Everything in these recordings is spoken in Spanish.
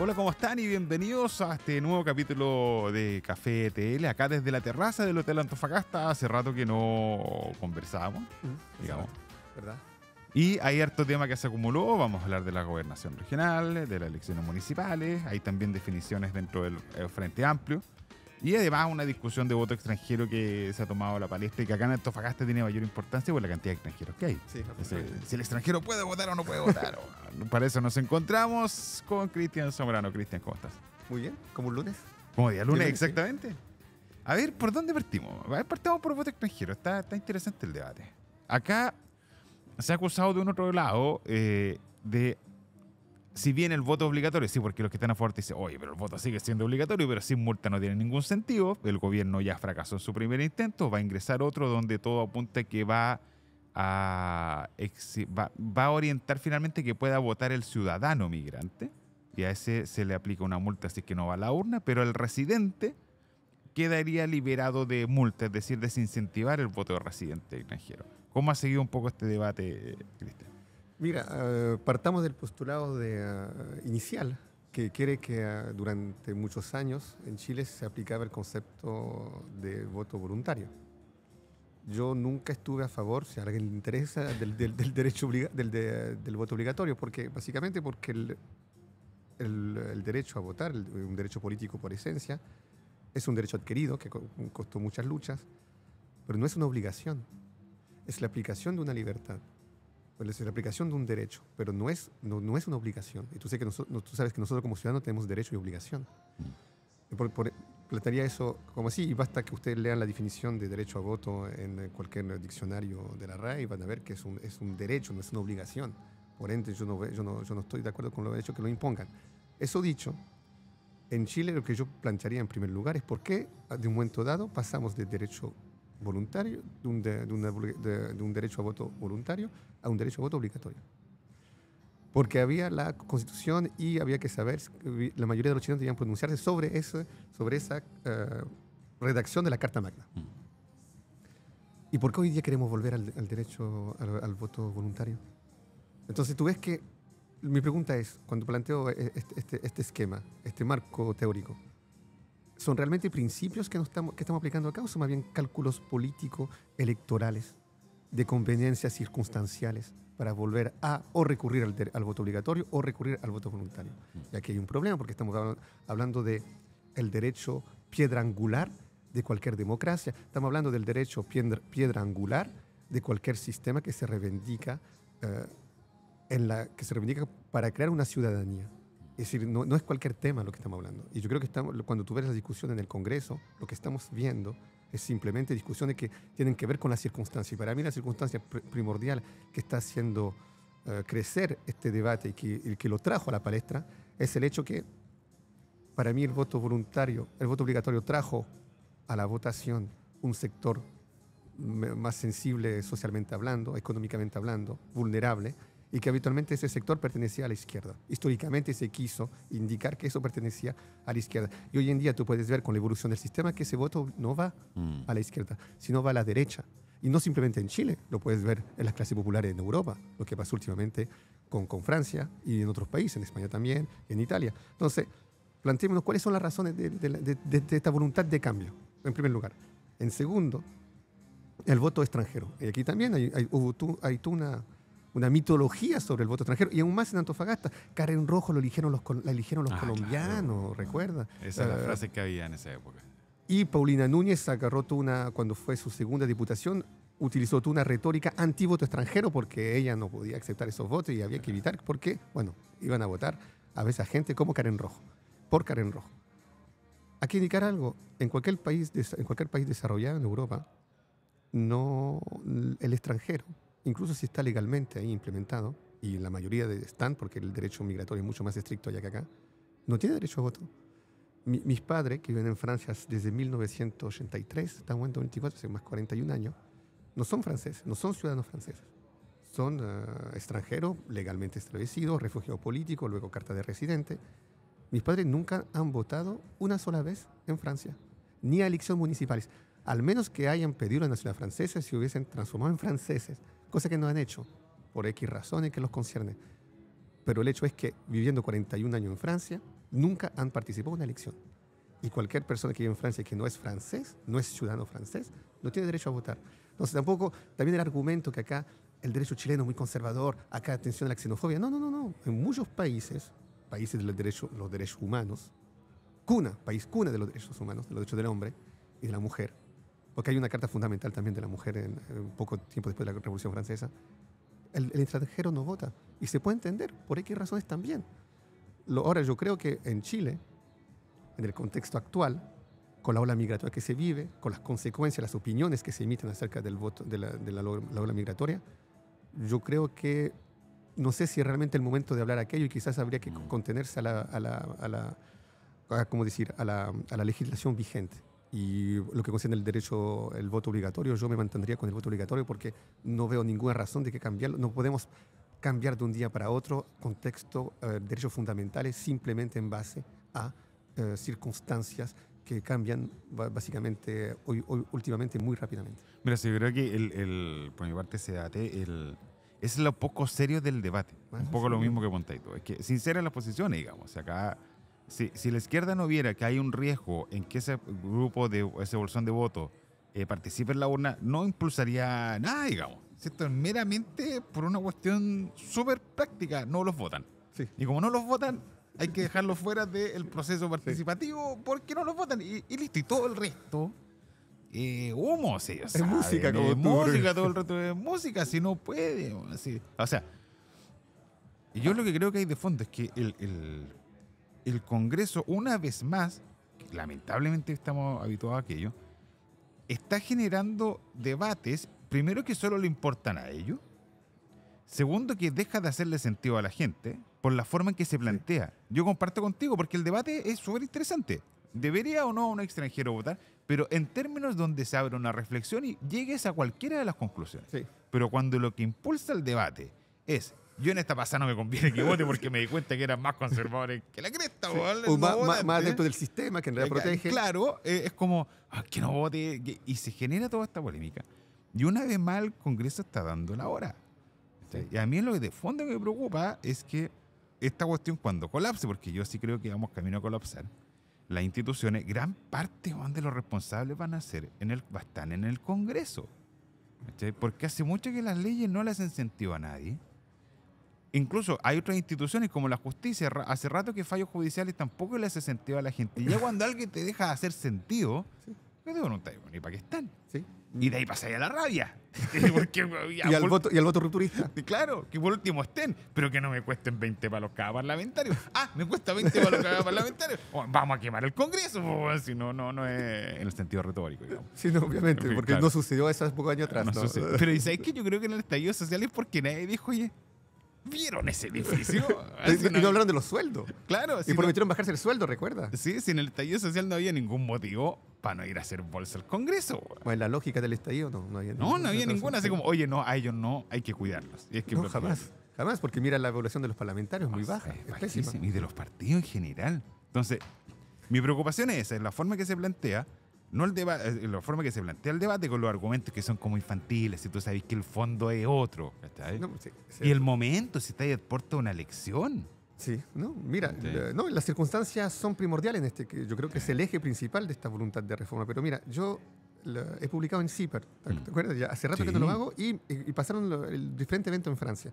Hola, ¿cómo están? Y bienvenidos a este nuevo capítulo de Café TL, acá desde la terraza del Hotel Antofagasta. Hace rato que no conversábamos, digamos. ¿Verdad? Y hay harto tema que se acumuló. Vamos a hablar de la gobernación regional, de las elecciones municipales. Hay también definiciones dentro del eh, Frente Amplio. Y además una discusión de voto extranjero que se ha tomado la palestra y que acá en Antofagasta tiene mayor importancia por la cantidad de extranjeros que hay. Sí, si el extranjero puede votar o no puede votar. Para eso nos encontramos con Cristian Sombrano. Cristian, ¿cómo estás? Muy bien, como un lunes. Como día lunes, exactamente. A ver, ¿por dónde partimos? A ver, partamos por voto extranjero. Está, está interesante el debate. Acá se ha acusado de un otro lado eh, de si bien el voto es obligatorio, sí, porque los que están a favor dicen, oye, pero el voto sigue siendo obligatorio, pero sin multa no tiene ningún sentido. El gobierno ya fracasó en su primer intento, va a ingresar otro donde todo apunta que va a, orientar finalmente que pueda votar el ciudadano migrante, y a ese se le aplica una multa así que no va a la urna, pero el residente quedaría liberado de multa, es decir, desincentivar el voto de residente extranjero. ¿Cómo ha seguido un poco este debate, Cristian? Mira, eh, partamos del postulado eh, inicial que quiere que eh, durante muchos años en Chile se aplicaba el concepto de voto voluntario. Yo nunca estuve a favor, si a alguien le interesa, del, derecho del, voto obligatorio, porque básicamente porque el, derecho a votar, un derecho político por esencia, es un derecho adquirido que costó muchas luchas, pero no es una obligación, es la aplicación de una libertad es pues, la aplicación de un derecho, pero no es, no, no es una obligación. Y tú, que nosotros, tú sabes que nosotros como ciudadanos tenemos derecho y obligación. Mm. plantearía eso como así, y basta que ustedes lean la definición de derecho a voto en eh, cualquier eh, diccionario de la RAE y van a ver que es un, es un derecho, no es una obligación. Por ende, yo no, yo no, yo no estoy de acuerdo con lo hecho que lo impongan. Eso dicho, en Chile lo que yo plantearía en primer lugar es por qué de un momento dado pasamos de derecho voluntario, de un, de, de un, derecho a voto voluntario a un derecho a voto obligatorio. Porque había la constitución y había que saber, la mayoría de los tenían debían pronunciarse sobre, ese, sobre esa eh, redacción de la Carta Magna. Mm. ¿Y por qué hoy día queremos volver al, derecho al, voto voluntario? Entonces tú ves que, mi pregunta es, cuando planteo e, e, este, este esquema, este marco teórico, ¿Son realmente principios que, estamos, que aplicando acá o son más bien cálculos políticos electorales de conveniencias circunstanciales para volver a o recurrir al, voto obligatorio o recurrir al voto voluntario? Y aquí hay un problema porque estamos hablando de el derecho piedra angular de cualquier democracia. Estamos hablando del derecho piedra, angular de cualquier sistema que se reivindica, eh, en la, que se reivindica para crear una ciudadanía. Es decir, no, es cualquier tema lo que estamos hablando. Y yo creo que estamos, cuando tú ves la discusión en el Congreso, lo que estamos viendo es simplemente discusiones que tienen que ver con las circunstancias. Y para mí la circunstancia primordial que está haciendo eh, crecer este debate y que, y que lo trajo a la palestra es el hecho que para mí el voto voluntario, el voto obligatorio trajo a la votación un sector más sensible socialmente hablando, económicamente hablando, vulnerable, y que habitualmente ese sector pertenecía a la izquierda. Históricamente se quiso indicar que eso pertenecía a la izquierda. Y hoy en día tú puedes ver con la evolución del sistema que ese voto no va mm. a la izquierda, sino va a la derecha. Y no simplemente en Chile, lo puedes ver en las clases populares en Europa, lo que pasó últimamente con, con Francia y en otros países, en España también, en Italia. Entonces, planteémonos cuáles son las razones de, de, esta voluntad de cambio, en primer lugar. En segundo, el voto extranjero. Y aquí también hay, hay, tú, hay tú una una mitología sobre el voto extranjero. Y aún más en Antofagasta, Karen Rojo lo eligieron los, la eligieron los ah, colombianos, recuerda. Esa es la ah, frase que había en esa época. Y Paulina Núñez agarró una, cuando fue su segunda diputación, utilizó una retórica anti-voto extranjero porque ella no podía aceptar esos votos y había que evitar porque, bueno, iban a votar a veces gente como Karen Rojo, por Karen Rojo. Hay que indicar algo, en cualquier país, en cualquier país desarrollado en Europa, no el extranjero incluso si está legalmente ahí implementado, y la mayoría de, están, porque el derecho migratorio es mucho más estricto allá que acá, no tiene derecho a voto. mis padres, que viven en Francia desde 1983, están en 24, hace más 41 años, no son franceses, no son ciudadanos franceses. Son eh, extranjeros, legalmente establecidos, refugiados políticos, luego carta de residente. Mis padres nunca han votado una sola vez en Francia, ni a elecciones municipales. Al menos que hayan pedido la nacionalidad francesa si hubiesen transformado en franceses cosa que no han hecho por X razones que los concierne. Pero el hecho es que viviendo 41 años en Francia, nunca han participado en una elección. Y cualquier persona que vive en Francia y que no es francés, no es ciudadano francés, no tiene derecho a votar. Entonces tampoco, también el argumento que acá el derecho chileno es muy conservador, acá atención a la xenofobia. No, no, no, no. En muchos países, países de los derechos, los derechos humanos, cuna, país cuna de los derechos humanos, de los derechos del hombre y de la mujer, porque hay una carta fundamental también de la mujer en, poco tiempo después de la Revolución Francesa, el, extranjero no vota. Y se puede entender, por X razones también. ahora, yo creo que en Chile, en el contexto actual, con la ola migratoria que se vive, con las consecuencias, las opiniones que se emiten acerca del voto, de la, ola migratoria, yo creo que no sé si es realmente el momento de hablar aquello y quizás habría que mm. contenerse a la, a la, a la decir? a la legislación vigente. Y lo que concierne el derecho, el voto obligatorio, yo me mantendría con el voto obligatorio porque no veo ninguna razón de que cambiarlo. No podemos cambiar de un día para otro contexto, eh, derechos fundamentales, simplemente en base a eh, circunstancias que cambian básicamente hoy, últimamente muy rápidamente. Mira, yo creo que el, por mi parte se date el, es lo poco serio del debate. Ah, un poco lo mismo que Montaito. Es que sinceras las posiciones, digamos. O acá si, la izquierda no viera que hay un riesgo en que ese grupo de ese bolsón de voto eh, participe en la urna, no impulsaría nada, digamos. ¿cierto? Meramente por una cuestión súper práctica, no los votan. Y como no los votan, hay que dejarlos fuera del proceso participativo porque no los votan. Y, listo, y todo el resto. Eh, humo, o sea, es música, como es eh, música, todo el resto es música, si no puede. Así. O sea, yo lo que creo que hay de fondo es que el el Congreso, una vez más, lamentablemente estamos habituados a aquello, está generando debates, primero que solo le importan a ellos, segundo que deja de hacerle sentido a la gente por la forma en que se plantea. Yo comparto contigo porque el debate es súper interesante. ¿Debería o no un extranjero votar? Pero en términos donde se abre una reflexión y llegues a cualquiera de las conclusiones. Pero cuando lo que impulsa el debate es yo en esta pasada no me conviene que vote porque me di cuenta que eran más conservadores que la cresta, o más, ¿eh? dentro del sistema que en realidad protege. Claro, eh, es como ah, que no vote. y se genera toda esta polémica. Y una vez más el Congreso está dando la hora. Y a mí lo que de fondo me preocupa es que esta cuestión cuando colapse, porque yo sí creo que vamos camino a colapsar, las instituciones, gran parte de los responsables van a ser en el, están en el Congreso. Porque hace mucho que las leyes no las sentido a nadie. Incluso hay otras instituciones como la justicia, hace rato que fallos judiciales tampoco le hace sentido a la gente. Y ya cuando alguien te deja hacer sentido, yo digo, no te ni para qué están. Y de ahí pasa ya la rabia. y, al voto, y voto rupturista. Claro, que por último estén, pero que no me cuesten 20 palos cada parlamentario. Ah, me cuesta 20 palos cada parlamentario. Oh, vamos a quemar el Congreso. si no, no, no es en el sentido retórico. Digamos. Sí, no, obviamente, porque no sucedió eso hace pocos años atrás. Pero y sabes que yo creo que en el estallido social es porque nadie dijo, oye, ¿Vieron ese edificio? y no, hablaron de los sueldos. Claro. Y prometieron bajarse el sueldo, recuerda. Sí, si en el estallido social no había ningún motivo para no ir a hacer bolsa al Congreso. Pues la lógica del estallido no, no había No, no había ninguna. Así como, oye, no, a ellos no, hay que cuidarlos. Y es que jamás. Jamás, porque mira la evaluación de los parlamentarios, muy ah, baja. y de los partidos en general. Entonces, mi preocupación es esa, la forma que se plantea no el debate, eh, la forma que se plantea el debate con los argumentos que son como infantiles, si tú sabes que el fondo es otro. Pues y el momento, si está ahí aporta una lección. Sí, no, mira, no, las circunstancias son primordiales en este, que yo creo que es el eje principal de esta voluntad de reforma. Pero mira, yo he publicado en CIPER, ¿te, mm. hace rato que no lo hago y, pasaron el diferente evento en Francia.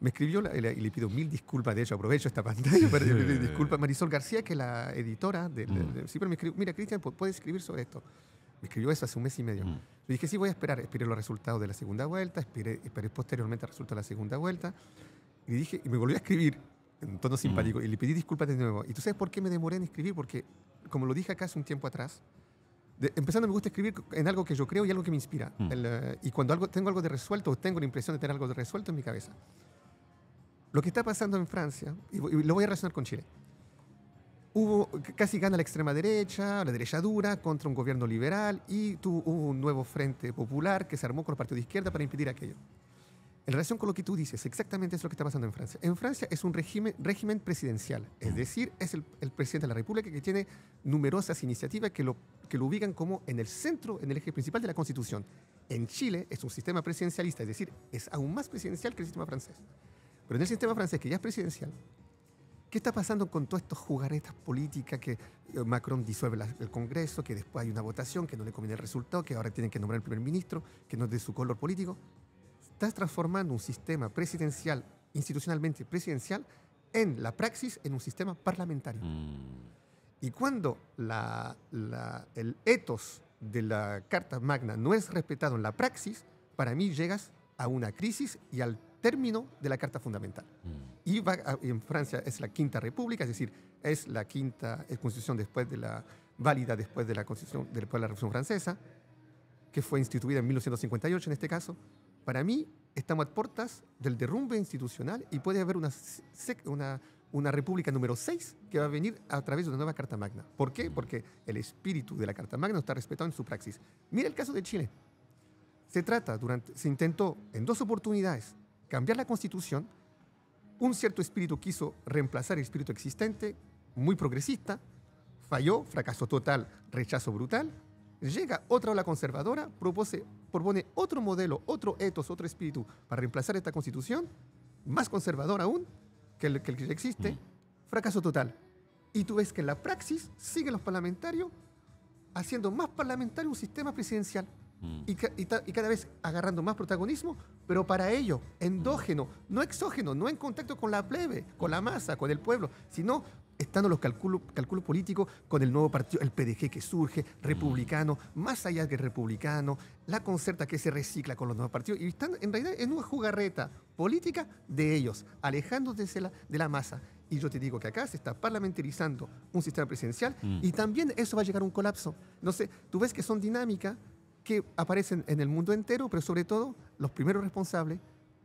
Me escribió, y le pido mil disculpas, de hecho aprovecho esta pantalla para disculpas, Marisol García, que es la editora De, mm. me escribió, mira, Cristian, ¿puedes escribir sobre esto? Me escribió eso hace un mes y medio. Le mm. dije, sí, voy a esperar. Esperé los resultados de la segunda vuelta, esperé, posteriormente el resultado de la segunda vuelta. Y dije, me volvió a escribir en tono simpático, mm. y le pedí disculpas de nuevo. ¿Y tú sabes por qué me demoré en escribir? Porque, como lo dije acá hace un tiempo atrás, de, empezando me gusta escribir en algo que yo creo y algo que me inspira. Eh, y cuando algo, tengo algo de resuelto o tengo la impresión de tener algo de resuelto en mi cabeza, lo que está pasando en Francia, y, lo voy a relacionar con Chile, hubo casi gana la extrema derecha, la derecha dura, contra un gobierno liberal y tuvo, hubo un nuevo frente popular que se armó con el partido de izquierda para impedir aquello. En relación con lo que tú dices, exactamente es lo que está pasando en Francia. En Francia es un régimen, régimen presidencial, es decir, es el, presidente de la República que tiene numerosas iniciativas que lo, que lo ubican como en el centro, en el eje principal de la Constitución. En Chile es un sistema presidencialista, es decir, es aún más presidencial que el sistema francés. Pero en el sistema francés, que ya es presidencial, ¿Qué está pasando con todos estos jugaretas políticas que eh, Macron disuelve el Congreso, que después hay una votación que no le conviene el resultado, que ahora tienen que nombrar el primer ministro, que no es de su color político? Estás transformando un sistema presidencial, institucionalmente presidencial, en la praxis, en un sistema parlamentario. Mm. Y cuando la, el etos de la Carta Magna no es respetado en la praxis, para mí llegas a una crisis y al término de la Carta Fundamental. Mm. Y va en Francia es la Quinta República, es decir, es la quinta constitución después de la válida después de la constitución después de la Revolución Francesa, que fue instituida en 1958 en este caso. Para mí estamos a puertas del derrumbe institucional y puede haber una, una, una república número 6 que va a venir a través de una nueva Carta Magna. ¿Por qué? Mm. Porque el espíritu de la Carta Magna está respetado en su praxis. Mira el caso de Chile. Se trata, durante, se intentó en dos oportunidades cambiar la constitución, un cierto espíritu quiso reemplazar el espíritu existente, muy progresista, falló, fracaso total, rechazo brutal. Llega otra ola conservadora, propone otro modelo, otro etos, otro espíritu para reemplazar esta constitución, más conservadora aún que el que, el existe, fracaso total. Y tú ves que en la praxis siguen los parlamentarios haciendo más parlamentario un sistema presidencial mm. y, y, y cada vez agarrando más protagonismo pero para ello, endógeno, no exógeno, no en contacto con la plebe, con la masa, con el pueblo, sino estando los cálculos políticos con el nuevo partido, el PDG que surge, republicano, mm. más allá que republicano, la concerta que se recicla con los nuevos partidos, y están en realidad en una jugarreta política de ellos, alejándose de, de la masa. Y yo te digo que acá se está parlamentarizando un sistema presidencial mm. y también eso va a llegar a un colapso. No sé, tú ves que son dinámicas que aparecen en el mundo entero, pero sobre todo los primeros responsables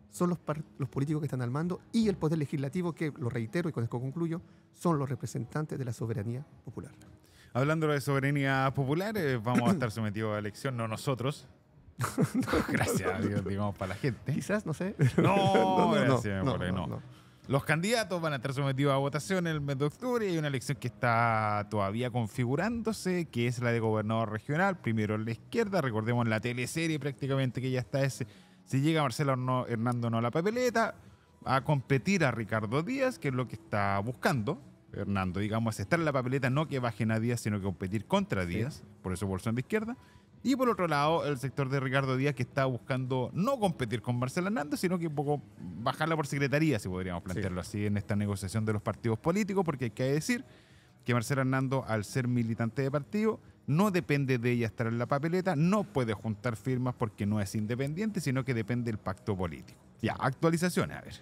son los, políticos que están al mando y el poder legislativo, que lo reitero y con esto concluyo, son los representantes de la soberanía popular. Hablando de soberanía popular, eh, vamos a estar sometidos a elección, no nosotros. gracias digamos, para la gente. Quizás, no sé. No, no, no. Los candidatos van a estar sometidos a votación en el mes de octubre y hay una elección que está todavía configurándose, que es la de gobernador regional, primero en la izquierda, recordemos la teleserie prácticamente que ya está ese. Si llega Marcelo no, Hernando no a la papeleta, a competir a Ricardo Díaz, que es lo que está buscando, Hernando, digamos, estar en la papeleta, no que bajen a Díaz, sino que competir contra Díaz, por eso bolsón de izquierda. Y por otro lado, el sector de Ricardo Díaz, que está buscando no competir con Marcela Hernando, sino que un poco bajarla por secretaría, si podríamos plantearlo así, en esta negociación de los partidos políticos, porque hay que decir que Marcela Hernando, al ser militante de partido, no depende de ella estar en la papeleta, no puede juntar firmas porque no es independiente, sino que depende del pacto político. Ya, actualizaciones, a ver.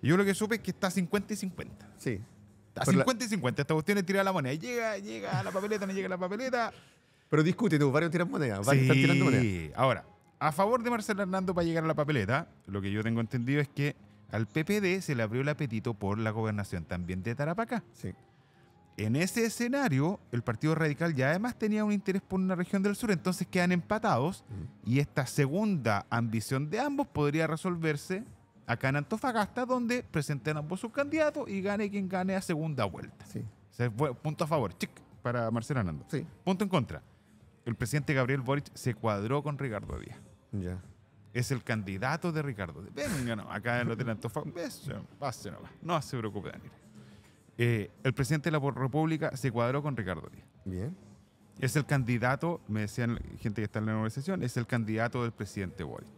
Yo lo que supe es que está 50 y 50. Sí. Está 50 y 50. Esta cuestión es tirar la moneda. Llega, llega a la papeleta, no llega la papeleta. Pero discute tú, varios tiran monedas. Varios están tirando Ahora, a favor de Marcelo Hernando para llegar a la papeleta, lo que yo tengo entendido es que al PPD se le abrió el apetito por la gobernación también de Tarapacá. Sí. En ese escenario, el Partido Radical ya además tenía un interés por una región del sur, entonces quedan empatados mm. y esta segunda ambición de ambos podría resolverse acá en Antofagasta, donde presenten ambos sus candidatos y gane quien gane a segunda vuelta. Sí. punto a favor, chic, para Marcelo Hernando. Sí. Punto en contra el presidente Gabriel Boric se cuadró con Ricardo Díaz. Ya. Es el candidato de Ricardo. Venga, no, acá no el Hotel Pase No se preocupe, Daniel. Eh, el presidente de la República se cuadró con Ricardo Díaz. Bien. Es el candidato, me decían gente que está en la organización, es el candidato del presidente Boric.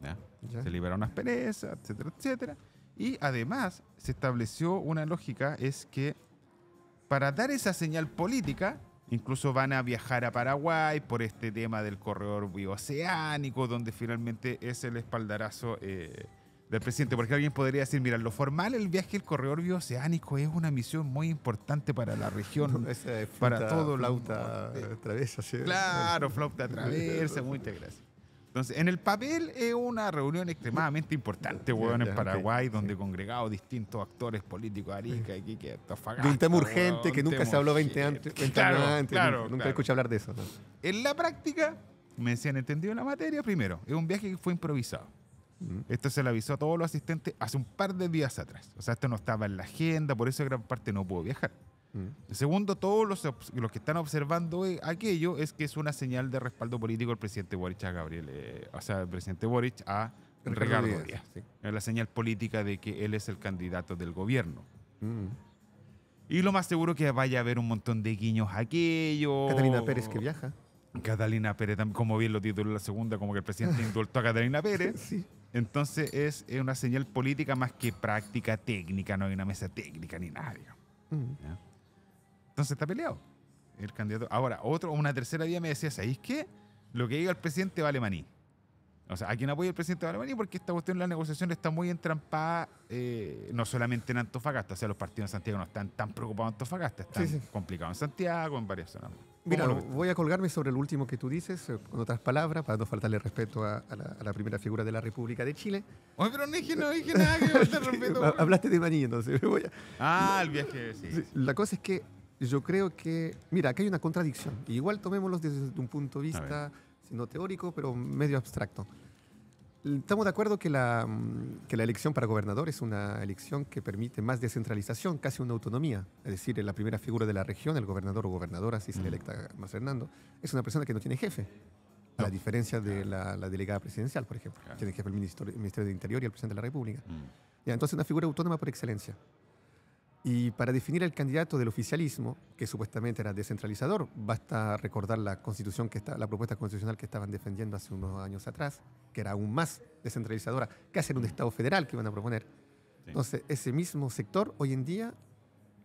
¿Ya? Se liberaron las perezas, etcétera, etcétera. Y además se estableció una lógica, es que para dar esa señal política, Incluso van a viajar a Paraguay por este tema del corredor bioceánico, donde finalmente es el espaldarazo eh, del presidente. Porque alguien podría decir, mira, lo formal, el viaje del corredor bioceánico es una misión muy importante para la región, para todo flauta, flauta Claro, flauta travesa, muchas gracias en el papel es una reunión extremadamente importante, weón, en Paraguay, donde congregado congregados distintos actores políticos, Arica, y que De un tema urgente que nunca se habló 20 años antes. Claro, nunca he escuchado hablar de eso. En la práctica, me decían, entendido la materia, primero, es un viaje que fue improvisado. Mm. Esto se le avisó a todos los asistentes hace un par de días atrás. O sea, esto no estaba en la agenda, por eso gran parte no pudo viajar. Mm. Segundo, todos los, que están observando aquello es que es una señal de respaldo político del presidente Boric a Gabriel, eh, o sea, el presidente Boric a Ricardo Díaz. Es la señal política de que él es el candidato del gobierno. Mm. Y lo más seguro que vaya a haber un montón de guiños aquello. Catalina Pérez que viaja. Catalina Pérez, como bien lo tituló la segunda, como que el presidente indultó a Catalina Pérez. sí. Entonces es una señal política más que práctica técnica, no hay una mesa técnica ni nada. Entonces está peleado el candidato. Ahora, otro, una tercera vía me decía, ¿sabéis qué? Lo que diga el presidente vale maní. O sea, ¿a quién apoya el presidente vale maní? Porque esta cuestión de la negociación está muy entrampada, eh, no solamente en Antofagasta. O sea, los partidos en Santiago no están tan preocupados en Antofagasta, están complicados en Santiago, en varias zonas. Mira, voy a colgarme sobre el último que tú dices, eh, con otras palabras, para no faltarle respeto a, la, primera figura de la República de Chile. Oye, pero no dije, no dije nada que me Hablaste de maní, entonces. Ah, el viaje, La cosa es que yo creo que, mira, aquí hay una contradicción. Igual tomémoslo desde un punto de vista, si no teórico, pero medio abstracto. Estamos de acuerdo que la, mm, que la elección para gobernador es una elección que permite más descentralización, casi una autonomía. Es decir, la primera figura de la región, el gobernador o gobernadora, si se le mm. electa más Fernando, es una persona que no tiene jefe. A la diferencia de la, delegada presidencial, por ejemplo. Tiene jefe el, ministro, Ministerio de Interior y el presidente de la República. Mm. Ya, entonces, una figura autónoma por excelencia. Y para definir el candidato del oficialismo, que supuestamente era descentralizador, basta recordar la, constitución que está, la propuesta constitucional que estaban defendiendo hace unos años atrás, que era aún más descentralizadora, que en un Estado federal que iban a proponer. Entonces, ese mismo sector hoy en día,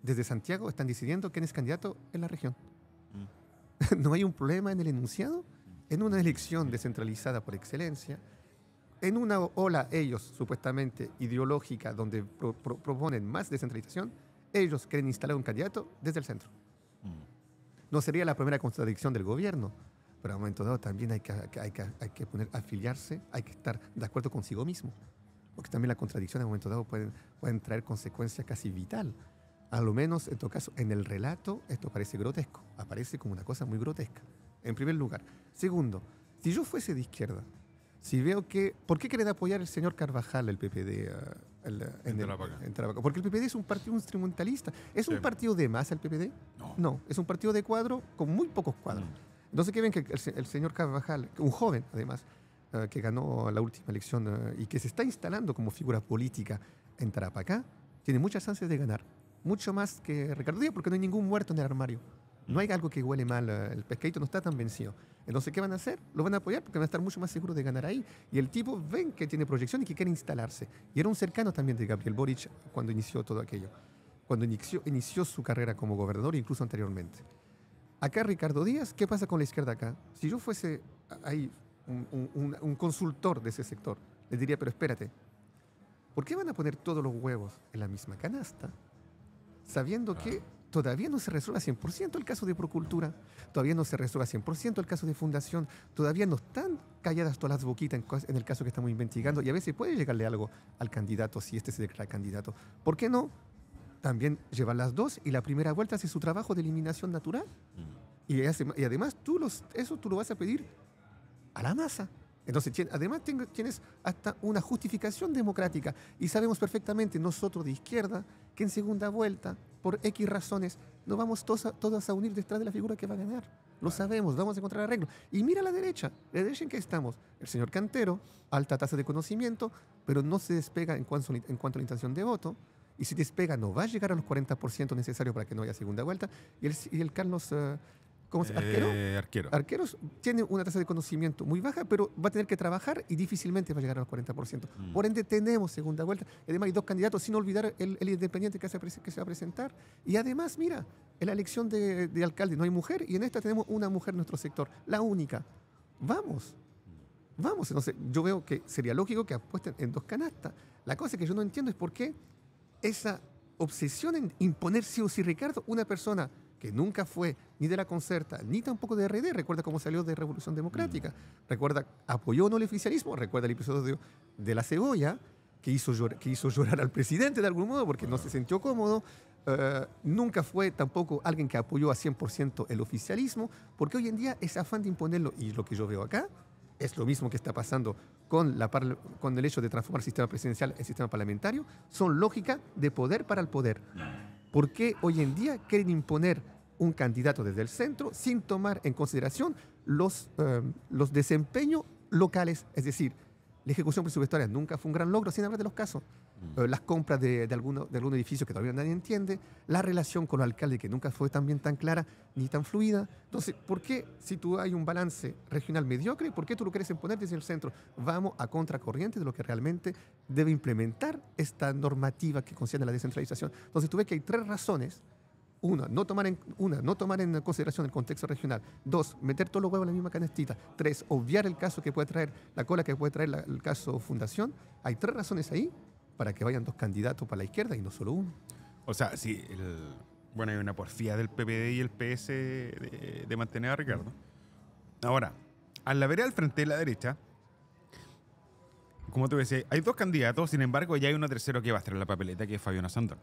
desde Santiago, están decidiendo quién es candidato en la región. Mm. no hay un problema en el enunciado, en una elección descentralizada por excelencia, en una ola ellos supuestamente ideológica donde proponen más descentralización ellos quieren instalar un candidato desde el centro. Mm. No sería la primera contradicción del gobierno, pero a momento dado también hay que, hay poner, afiliarse, hay que estar de acuerdo consigo mismo, porque también la contradicción a momento dado pueden, pueden traer consecuencias casi vital. A lo menos, en todo caso, en el relato esto parece grotesco, aparece como una cosa muy grotesca, en primer lugar. Segundo, si yo fuese de izquierda, si veo que. ¿Por qué quiere apoyar el señor Carvajal el PPD ah, el, en, Porque el PPD es un partido instrumentalista. ¿Es un partido de masa el PPD? No. no. es un partido de cuadro con muy pocos cuadros. Mm. Entonces, ¿qué ven que el, señor Carvajal, un joven además, ah, que ganó la última elección ah, y que se está instalando como figura política en Tarapacá, tiene muchas chances de ganar. Mucho más que Ricardo Díaz, porque no hay ningún muerto en el armario. No hay mm. algo que huele mal, el pescadito no está tan vencido. Entonces, ¿qué van a hacer? Lo van a apoyar porque van a estar mucho más seguros de ganar ahí. Y el tipo ven que tiene proyección y que quiere instalarse. Y era un cercano también de Gabriel Boric cuando inició todo aquello, cuando inició, inició su carrera como gobernador, incluso anteriormente. Acá Ricardo Díaz, ¿qué pasa con la izquierda acá? Si yo fuese ahí un, un consultor de ese sector, le diría, pero espérate, ¿por qué van a poner todos los huevos en la misma canasta? Sabiendo que Todavía no se resuelve al 100% el caso de Procultura, todavía no se resuelve al 100% el caso de Fundación, todavía no están calladas todas las boquitas en, el caso que estamos investigando y a veces puede llegarle algo al candidato si este se declara candidato. ¿Por qué no? También llevar las dos y la primera vuelta hace su trabajo de eliminación natural. Y, y además tú los, eso tú lo vas a pedir a la masa. Entonces, además tienes hasta una justificación democrática y sabemos perfectamente nosotros de izquierda que en segunda vuelta por X razones, no vamos todos a, a unir detrás de la figura que va a ganar. Lo sabemos, vamos a encontrar arreglo. Y mira a la derecha, la derecha en que estamos. El señor Cantero, alta tasa de conocimiento, pero no se despega en cuanto, en cuanto a la intención de voto. Y si despega, no va a llegar a los 40% necesarios para que no haya segunda vuelta. Y el, el Carlos eh, ¿Cómo arquero? Eh, Arqueros tiene una tasa de conocimiento muy baja, pero va a tener que trabajar y difícilmente va a llegar a los 40%. Mm. Por ende, tenemos segunda vuelta. Además, hay dos candidatos, sin olvidar el, independiente que, se va a presentar. Y además, mira, en la elección de, de, alcalde no hay mujer y en esta tenemos una mujer en nuestro sector, la única. Vamos, vamos. Entonces, yo veo que sería lógico que apuesten en dos canastas. La cosa que yo no entiendo es por qué esa obsesión en imponer sí o sí, Ricardo, una persona que nunca fue ni de la concerta, ni tampoco de RD, recuerda cómo salió de Revolución Democrática, mm. recuerda, apoyó o no el oficialismo, recuerda el episodio de, la cebolla, que hizo, llorar, que hizo llorar al presidente de algún modo porque no se sintió cómodo, eh, nunca fue tampoco alguien que apoyó a 100% el oficialismo, porque hoy en día ese afán de imponerlo, y lo que yo veo acá, es lo mismo que está pasando con, la con el hecho de transformar el sistema presidencial en sistema parlamentario, son lógica de poder para el poder. ¿Por qué hoy en día quieren imponer un candidato desde el centro sin tomar en consideración los, em, los desempeños locales, es decir, la ejecución presupuestaria nunca fue un gran logro, sin hablar de los casos. Mm. Eh, las compras de, de, de algún edificio que todavía nadie entiende, la relación con el alcalde que nunca fue también tan clara ni tan fluida. Entonces, ¿por qué si tú hay un balance regional mediocre, por qué tú lo quieres imponer desde el centro? Vamos a contracorriente de lo que realmente debe implementar esta normativa que concierne a la descentralización. Entonces, tú ves que hay tres razones una, no tomar en, una, no tomar en consideración el contexto regional. Dos, meter todos los huevos en la misma canestita Tres, obviar el caso que puede traer, la cola que puede traer el caso Fundación. Hay tres razones ahí para que vayan dos candidatos para la izquierda y no solo uno. O sea, sí, bueno, hay una porfía del PPD y el PS de, mantener a Ricardo. Ahora, al la al frente de la derecha, como tú decía, hay dos candidatos, sin embargo, ya hay uno tercero que va a estar en la papeleta, que es Fabián Sandón.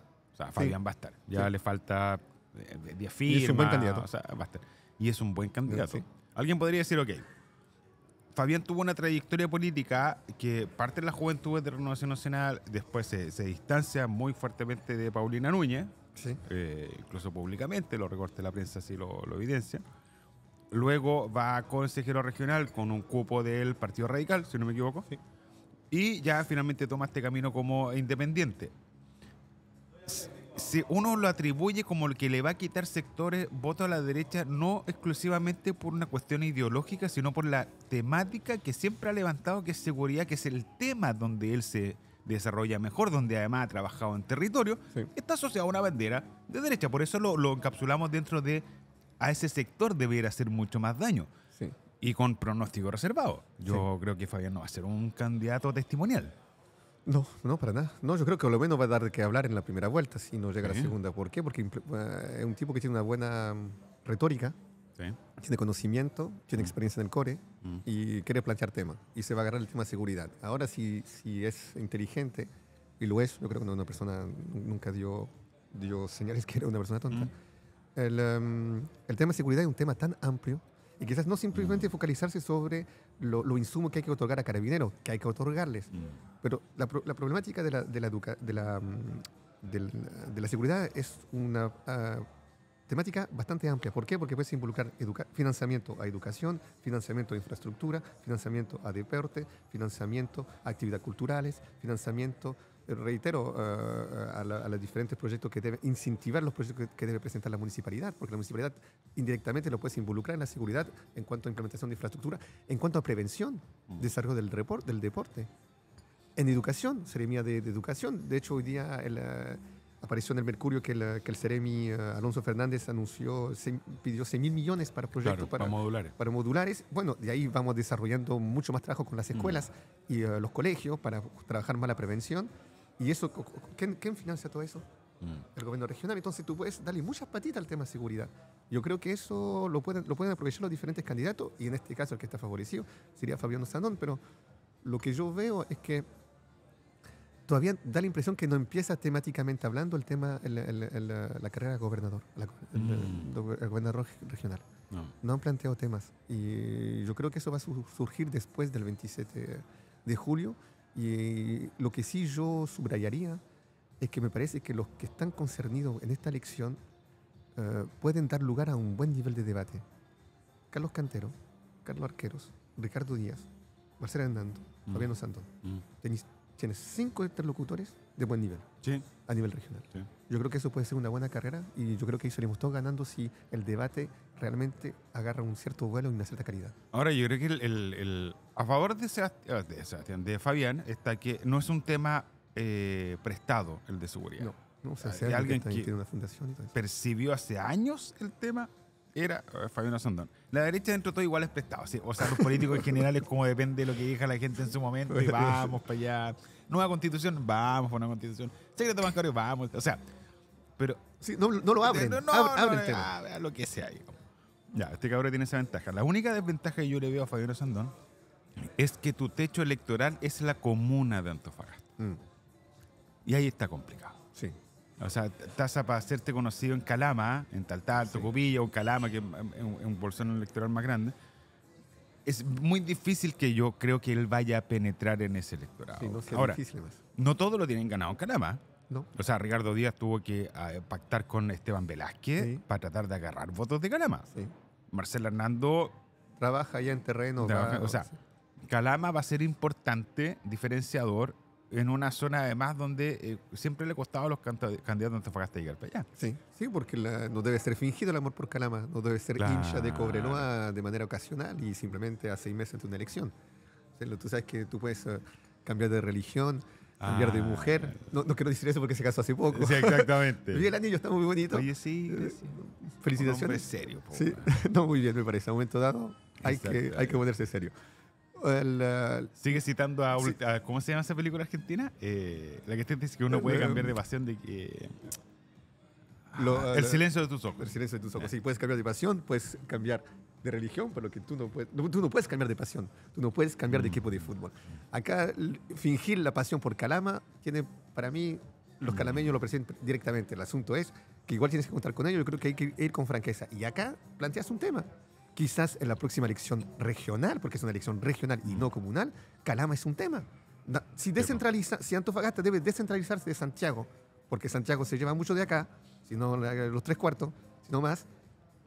Fabián va a estar. Ya le falta 10 eh, firmas. Y es un buen candidato. Y es un buen candidato. Alguien podría decir, ok, Fabián tuvo una trayectoria política que parte de la juventud de Renovación Nacional, después se, distancia muy fuertemente de Paulina Núñez, eh, incluso públicamente, lo recorte la prensa así lo, evidencia Luego va a consejero regional con un cupo del Partido Radical, si no me equivoco. Y ya finalmente toma este camino como independiente si uno lo atribuye como el que le va a quitar sectores, voto a la derecha, no exclusivamente por una cuestión ideológica, sino por la temática que siempre ha levantado, que es seguridad, que es el tema donde él se desarrolla mejor, donde además ha trabajado en territorio, está asociado a una bandera de derecha. Por eso lo, encapsulamos dentro de a ese sector debiera hacer mucho más daño. Y con pronóstico reservado. Yo creo que Fabián no va a ser un candidato testimonial. No, no, para nada. No, yo creo que lo menos va a dar de que hablar en la primera vuelta si no llega a la segunda. ¿Por qué? Porque es eh, un tipo que tiene una buena mm, retórica, tiene conocimiento, tiene mm. experiencia en el core mm. y quiere plantear temas. Y se va a agarrar el tema seguridad. Ahora, si, si es inteligente, y lo es, yo creo que una persona nunca dio, dio señales que era una persona tonta. El, em, el tema de seguridad es un tema tan amplio y quizás no simplemente focalizarse sobre lo lo insumo que hay que otorgar a carabineros, que hay que otorgarles. Mm. Pero la, la, problemática de la, de la, de la, mm, de la, seguridad es una ah, temática bastante amplia. ¿Por qué? Porque puedes involucrar financiamiento a educación, financiamiento a infraestructura, financiamiento a deporte, financiamiento a actividades culturales, financiamiento reitero, eh, eh, a, los diferentes proyectos que debe incentivar los proyectos que, debe presentar la municipalidad, porque la municipalidad indirectamente lo puede involucrar en la seguridad en cuanto a implementación de infraestructura, en cuanto a prevención, mm. desarrollo del, report, del deporte. En educación, Seremia de, Educación. De hecho, hoy día eh, apareció en el Mercurio que el, que Alonso Fernández anunció, se, pidió 6 mil millones para proyectos, para, modulares. Bueno, de ahí vamos desarrollando mucho más trabajo con las mm. escuelas y los colegios para trabajar más la prevención ¿Y eso, ¿quién, financia todo eso? Mm. El gobierno regional. Entonces tú puedes darle muchas patitas al tema de seguridad. Yo creo que eso lo pueden, lo pueden aprovechar los diferentes candidatos y en este caso el que está favorecido sería Fabián Sandón, pero lo que yo veo es que todavía da la impresión que no empieza temáticamente hablando el tema, la carrera de gobernador, mm. el, gobernador regional. No. han planteado temas. Y yo creo que eso va a surgir después del 27 de julio y lo que sí yo subrayaría es que me parece que los que están concernidos en esta elección eh, pueden dar lugar a un buen nivel de debate. Carlos Cantero, Carlos Arqueros, Ricardo Díaz, Marcelo Hernando, mm. Fabiano Santón. Mm. tienes cinco interlocutores de buen nivel a nivel regional. Yo creo que eso puede ser una buena carrera y yo creo que ahí salimos todos ganando si el debate realmente agarra un cierto vuelo y una cierta calidad. Ahora, yo creo que el, el, a favor eh, de Sebastián, de Fabián, está que no es un tema eh, prestado el de seguridad. No, no o sea, alguien que, percibió hace años el tema era eh, Fabián Asondón La derecha dentro todo igual es prestado. O sea, los políticos en general es como depende de lo que diga la gente en su momento y vamos para allá. Nueva constitución, vamos para una constitución. Secreto bancario, vamos. O sea, pero... no, lo eh, abren. No, abren, ah, lo que sea, ya, este cabrón tiene esa ventaja. La única desventaja que yo le veo a Fabiola Sandón es que tu techo electoral es la comuna de Antofagasta. Mm. Y ahí está complicado. Sí. O sea, tasa para hacerte conocido en Calama, en Taltal, sí. o Calama, que es un bolsón electoral más grande. Es muy difícil que yo creo que él vaya a penetrar en ese electorado. no Ahora, no todos lo tienen ganado en Calama. O sea, Ricardo Díaz tuvo que ah, pactar con Esteban Velázquez para tratar de agarrar votos de Calama. Marcelo Hernando. Trabaja ya en terreno. o sea, Calama va a ser importante, diferenciador, en una zona además donde eh, siempre le costaba a los candidatos Antofagasta llegar para allá. Sí, sí, porque no debe ser fingido el amor por Calama, no debe ser hincha de Cobreloa de manera ocasional y simplemente a seis meses de una elección. tú sabes que tú puedes eh, cambiar de religión, cambiar de ah. mujer. No, no, quiero decir eso porque se casó hace poco. Sí, exactamente. y el anillo está muy bonito. Oye, sí. Eh, no es serio, Sí, no, muy bien, me parece. A un momento dado hay que, hay que ponerse serio. Eh, Sigue citando a, ¿Cómo se llama esa película argentina? Eh, la que usted dice que uno puede cambiar de pasión de que. Ah, el silencio de tus ojos. El silencio de tus ojos. Sí, puedes cambiar de pasión, puedes cambiar de religión, pero que tú no puedes, tú no puedes cambiar de pasión, tú no puedes cambiar de mm. equipo de fútbol. Acá fingir la pasión por Calama tiene, para mí, los mm. calameños lo presentan directamente. El asunto es que igual tienes que contar con ellos, yo creo que hay que ir con franqueza. Y acá planteas un tema. Quizás en la próxima elección regional, porque es una elección regional y mm. no comunal, Calama es un tema. Si, descentraliza, si Antofagasta debe descentralizarse de Santiago, porque Santiago se lleva mucho de acá, si no eh, los tres cuartos, si no más,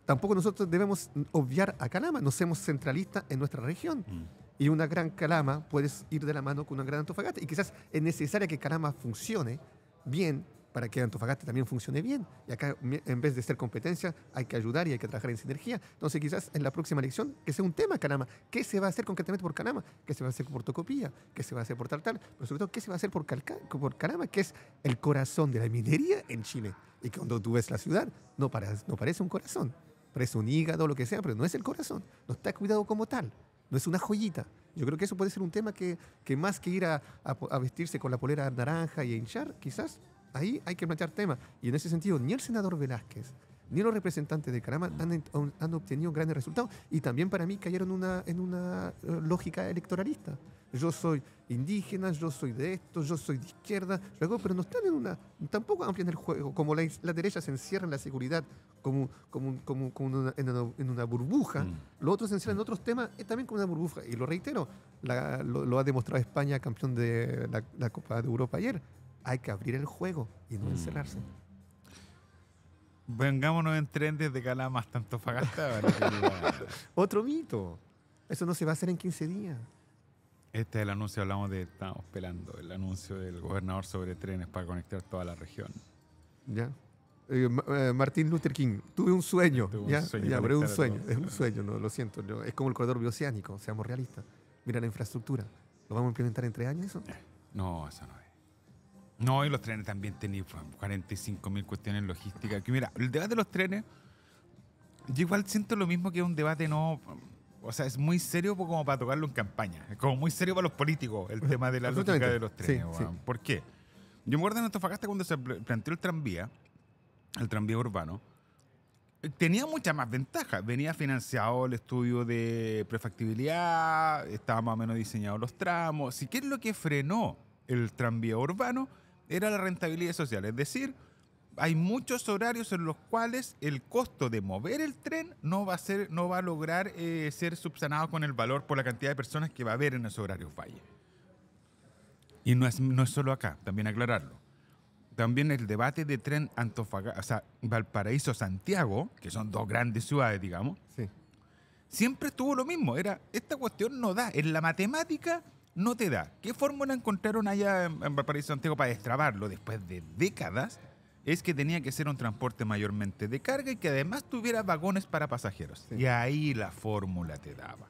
tampoco nosotros debemos obviar a Calama, no seamos centralistas en nuestra región. Mm. Y una gran Calama puede ir de la mano con una gran Antofagasta. Y quizás es necesaria que Calama funcione bien para que Antofagasta también funcione bien. Y acá, en vez de ser competencia, hay que ayudar y hay que trabajar en sinergia. Entonces, quizás en la próxima elección, que sea un tema Calama. ¿Qué se va a hacer concretamente por Calama? ¿Qué se va a hacer por Tocopía? ¿Qué se va a hacer por Tartal? Pero sobre todo, ¿qué se va a hacer por, Calca por Calama, que es el corazón de la minería en Chile? Y cuando tú ves la ciudad, no parece un corazón parece un hígado, lo que sea, pero no es el corazón, no está cuidado como tal, no es una joyita. Yo creo que eso puede ser un tema que, que más que ir a, a, vestirse con la polera naranja y a hinchar, quizás ahí hay que plantear temas. Y en ese sentido, ni el senador Velázquez, ni los representantes de Caramba han, han, obtenido grandes resultados y también para mí cayeron una, en una eh, lógica electoralista. Yo soy indígena, yo soy de esto, yo soy de izquierda, pero no están en una, tampoco amplian el juego. Como la, la derecha se encierra en la seguridad como, en, una, burbuja. Mm. Lo otro esencial en otros temas es también como una burbuja. Y lo reitero, lo, ha demostrado España, campeón de la, Copa de Europa ayer. Hay que abrir el juego y no mm. encerrarse. Vengámonos en tren desde Calama tanto Antofagasta. Otro mito. Eso no se va a hacer en 15 días. Este es el anuncio, hablamos de, estamos pelando, el anuncio del gobernador sobre trenes para conectar toda la región. Ya. Eh, eh, Martín Luther King, tuve un sueño. ¿ya? Un sueño pero es un sueño, es un sueño, no, lo siento. es como el corredor bioceánico, seamos realistas. Mira la infraestructura. ¿Lo vamos a implementar en tres años eso? No, eso no es. No, y los trenes también tenían 45 mil cuestiones logísticas. Que mira, el debate de los trenes, yo igual siento lo mismo que un debate no. O sea, es muy serio como para tocarlo en campaña. Es como muy serio para los políticos el tema de la logística de los trenes. ¿Por qué? Yo me acuerdo en Antofagasta cuando se planteó el tranvía el tranvía urbano, eh, tenía muchas más ventajas. Venía financiado el estudio de prefactibilidad, estaban más o menos diseñados los tramos. Si qué es lo que frenó el tranvía urbano era la rentabilidad social, es decir, hay muchos horarios en los cuales el costo de mover el tren no va a ser, no va a lograr eh, ser subsanado con el valor por la cantidad de personas que va a haber en esos horarios valle. Y no es, no es solo acá, también aclararlo también el debate de tren Antofagasta, Valparaíso-Santiago, que son dos grandes ciudades, digamos, siempre estuvo lo mismo. Era, esta cuestión no da, en la matemática no te da. ¿Qué fórmula encontraron allá en, Valparaíso-Santiago para destrabarlo después de décadas? Es que tenía que ser un transporte mayormente de carga y que además tuviera vagones para pasajeros. Y ahí la fórmula te daba.